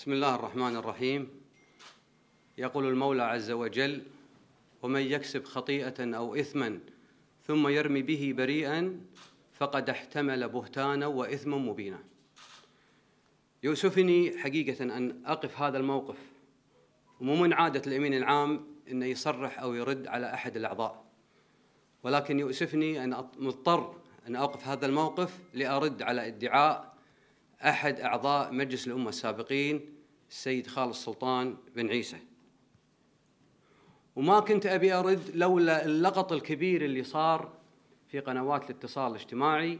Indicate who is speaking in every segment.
Speaker 1: بسم الله الرحمن الرحيم يقول المولى عز وجل ومن يكسب خطيئه او اثما ثم يرمي به بريئا فقد احتمل بهتانا واثما مبينا يؤسفني حقيقه ان اقف هذا الموقف ومو من عاده الامين العام انه يصرح او يرد على احد الاعضاء ولكن يؤسفني ان مضطر ان اوقف هذا الموقف لارد على ادعاء أحد أعضاء مجلس الأمة السابقين السيد خالد سلطان بن عيسى وما كنت أبي أرد لولا اللغط الكبير اللي صار في قنوات الاتصال الاجتماعي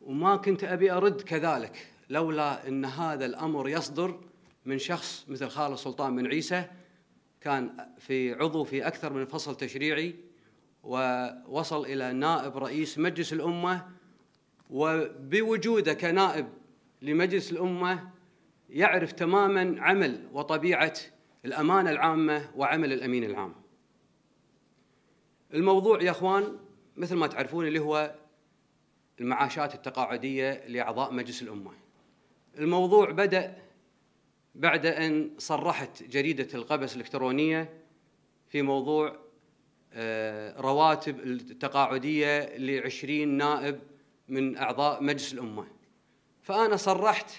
Speaker 1: وما كنت أبي أرد كذلك لولا أن هذا الأمر يصدر من شخص مثل خالد سلطان بن عيسى كان في عضو في أكثر من فصل تشريعي ووصل إلى نائب رئيس مجلس الأمة وبوجوده كنائب لمجلس الامه يعرف تماما عمل وطبيعه الامانه العامه وعمل الامين العام. الموضوع يا اخوان مثل ما تعرفون اللي هو المعاشات التقاعديه لاعضاء مجلس الامه. الموضوع بدا بعد ان صرحت جريده القبس الالكترونيه في موضوع آه، رواتب التقاعديه ل 20 نائب من اعضاء مجلس الامه. فأنا صرحت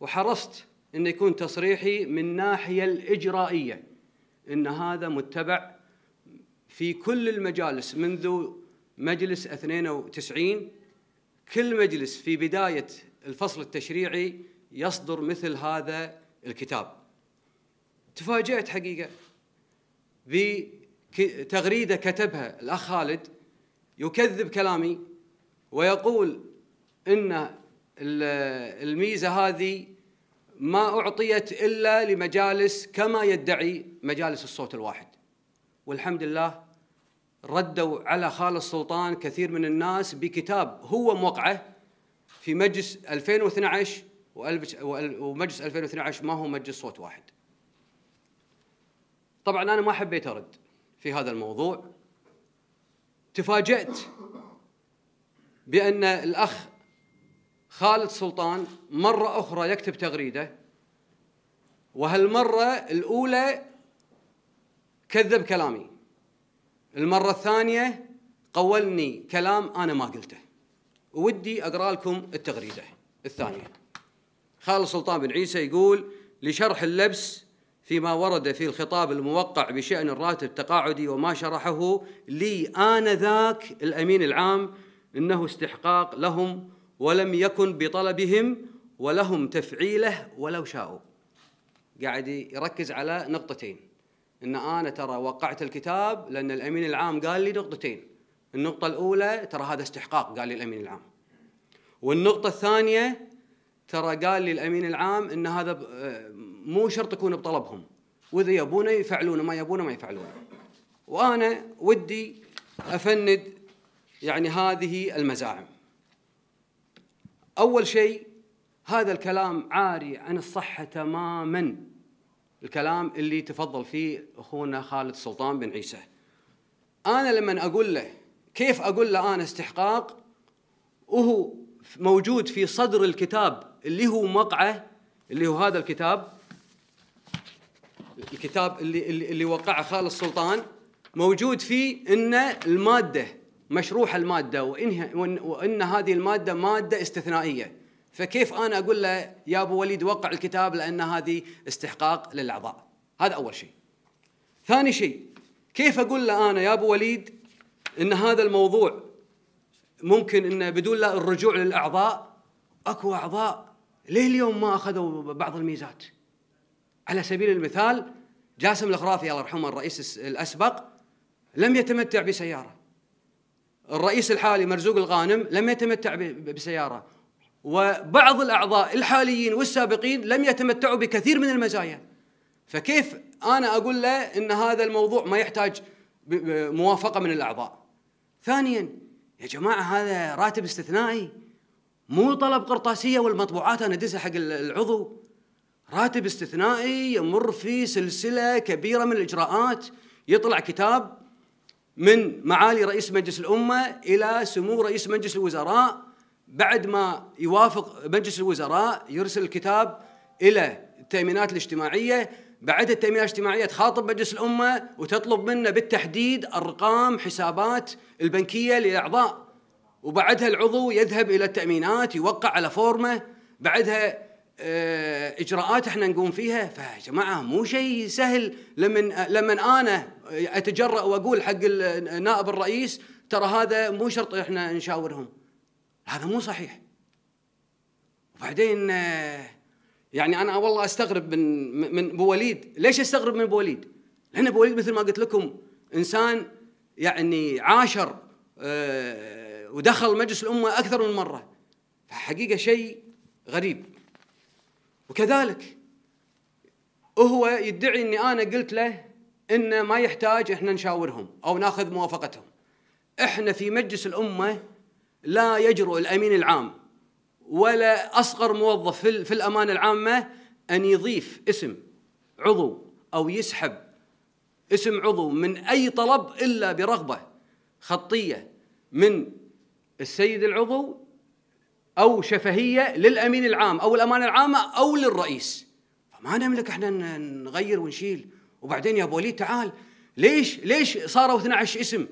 Speaker 1: وحرصت أن يكون تصريحي من ناحية الإجرائية أن هذا متبع في كل المجالس منذ مجلس 92 كل مجلس في بداية الفصل التشريعي يصدر مثل هذا الكتاب تفاجأت حقيقة بتغريدة كتبها الأخ خالد يكذب كلامي ويقول ان الميزه هذه ما اعطيت الا لمجالس كما يدعي مجالس الصوت الواحد والحمد لله ردوا على خالد السلطان كثير من الناس بكتاب هو موقعه في مجلس 2012 ومجلس 2012 ما هو مجلس صوت واحد طبعا انا ما حبيت ارد في هذا الموضوع تفاجات بان الاخ خالد سلطان مرة أخرى يكتب تغريدة وهالمرة الأولى كذب كلامي المرة الثانية قولني كلام أنا ما قلته ودي أقرأ لكم التغريدة الثانية خالد سلطان بن عيسى يقول لشرح اللبس فيما ورد في الخطاب الموقع بشأن الراتب التقاعدي وما شرحه لي آنذاك الأمين العام إنه استحقاق لهم ولم يكن بطلبهم ولهم تفعيله ولو شاءوا قاعد يركز على نقطتين ان انا ترى وقعت الكتاب لان الامين العام قال لي نقطتين النقطه الاولى ترى هذا استحقاق قال لي الامين العام والنقطه الثانيه ترى قال لي الامين العام ان هذا مو شرط يكون بطلبهم واذا يبونه يفعلونه ما يبونه ما يفعلونه وانا ودي افند يعني هذه المزاعم أول شيء هذا الكلام عاري عن الصحة تماما الكلام اللي تفضل فيه أخونا خالد سلطان بن عيسى أنا لما أقول له كيف أقول له أنا استحقاق وهو موجود في صدر الكتاب اللي هو مقعه اللي هو هذا الكتاب الكتاب اللي اللي, وقعه خالد سلطان موجود فيه ان الماده مشروح الماده وان وان هذه الماده ماده استثنائيه فكيف انا اقول له يا ابو وليد وقع الكتاب لان هذه استحقاق للاعضاء هذا اول شيء ثاني شيء كيف اقول له انا يا ابو وليد ان هذا الموضوع ممكن انه بدون لا الرجوع للاعضاء اكو اعضاء ليه اليوم ما اخذوا بعض الميزات على سبيل المثال جاسم الخرافي الله يرحمه الرئيس الاسبق لم يتمتع بسياره الرئيس الحالي مرزوق الغانم لم يتمتع بسياره وبعض الاعضاء الحاليين والسابقين لم يتمتعوا بكثير من المزايا فكيف انا اقول له ان هذا الموضوع ما يحتاج موافقه من الاعضاء ثانيا يا جماعه هذا راتب استثنائي مو طلب قرطاسيه والمطبوعات انا ادزها حق العضو راتب استثنائي يمر في سلسله كبيره من الاجراءات يطلع كتاب من معالي رئيس مجلس الأمة إلى سمو رئيس مجلس الوزراء بعد ما يوافق مجلس الوزراء يرسل الكتاب إلى التأمينات الاجتماعية بعدها التأمينات الاجتماعية تخاطب مجلس الأمة وتطلب منه بالتحديد أرقام حسابات البنكية للأعضاء وبعدها العضو يذهب إلى التأمينات يوقع على فورمة بعدها آه، إجراءات احنا نقوم فيها فيا جماعة مو شيء سهل لمن لمن أنا اتجرأ واقول حق نائب الرئيس ترى هذا مو شرط احنا نشاورهم هذا مو صحيح وبعدين آه، يعني انا والله استغرب من من بوليد وليد ليش استغرب من بوليد وليد لان بوليد وليد مثل ما قلت لكم انسان يعني عاشر آه، ودخل مجلس الامه اكثر من مره فحقيقه شيء غريب وكذلك هو يدعي اني انا قلت له انه ما يحتاج احنا نشاورهم او ناخذ موافقتهم احنا في مجلس الامه لا يجرؤ الامين العام ولا اصغر موظف في, في الامانه العامه ان يضيف اسم عضو او يسحب اسم عضو من اي طلب الا برغبه خطيه من السيد العضو او شفهيه للامين العام او الامانه العامه او للرئيس فما نملك احنا نغير ونشيل وبعدين يا ابو وليد تعال ليش ليش صاروا 12 اسم؟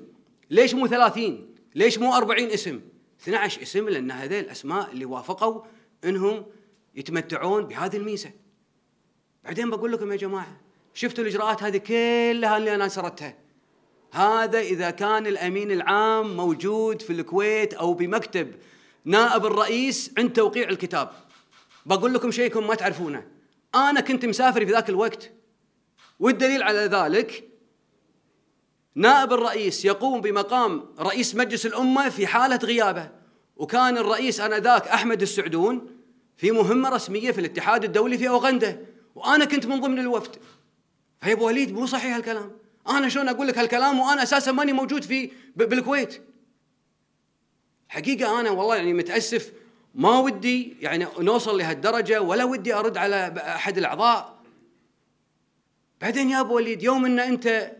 Speaker 1: ليش مو 30 ليش مو 40 اسم 12 اسم لان هذول الاسماء اللي وافقوا انهم يتمتعون بهذه الميزه بعدين بقول لكم يا جماعه شفتوا الاجراءات هذه كلها اللي انا سردتها هذا اذا كان الامين العام موجود في الكويت او بمكتب نائب الرئيس عند توقيع الكتاب بقول لكم شيءكم ما تعرفونه انا كنت مسافر في ذاك الوقت والدليل على ذلك نائب الرئيس يقوم بمقام رئيس مجلس الأمة في حالة غيابه وكان الرئيس آنذاك أحمد السعدون في مهمة رسمية في الاتحاد الدولي في أوغندا وأنا كنت من ضمن الوفد فيا أبو وليد مو صحيح هالكلام أنا شلون أقول لك هالكلام وأنا أساسا ماني موجود في بالكويت حقيقة أنا والله يعني متأسف ما ودي يعني نوصل لهالدرجة ولا ودي أرد على أحد الأعضاء بعدين يا ابو وليد يوم ان انت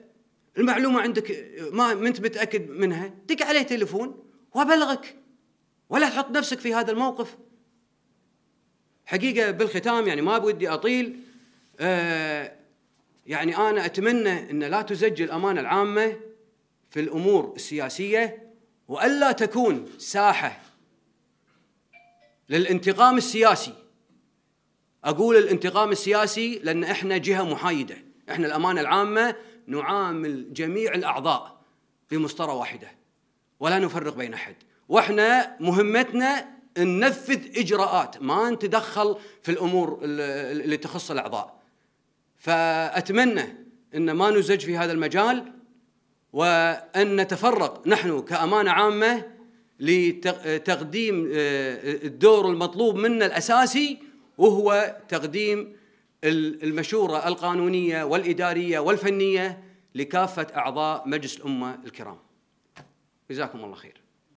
Speaker 1: المعلومه عندك ما انت متاكد منها دق عليه تليفون وابلغك ولا تحط نفسك في هذا الموقف حقيقه بالختام يعني ما بودي اطيل آه يعني انا اتمنى ان لا تزج الامانه العامه في الامور السياسيه والا تكون ساحه للانتقام السياسي اقول الانتقام السياسي لان احنا جهه محايده احنا الامانه العامه نعامل جميع الاعضاء في مسطرة واحده ولا نفرق بين احد واحنا مهمتنا ننفذ اجراءات ما نتدخل في الامور اللي تخص الاعضاء فاتمنى ان ما نزج في هذا المجال وان نتفرق نحن كامانه عامه لتقديم آه، الدور المطلوب منا الاساسي وهو تقديم المشوره القانونيه والاداريه والفنيه لكافه اعضاء مجلس الامه الكرام. جزاكم الله خير.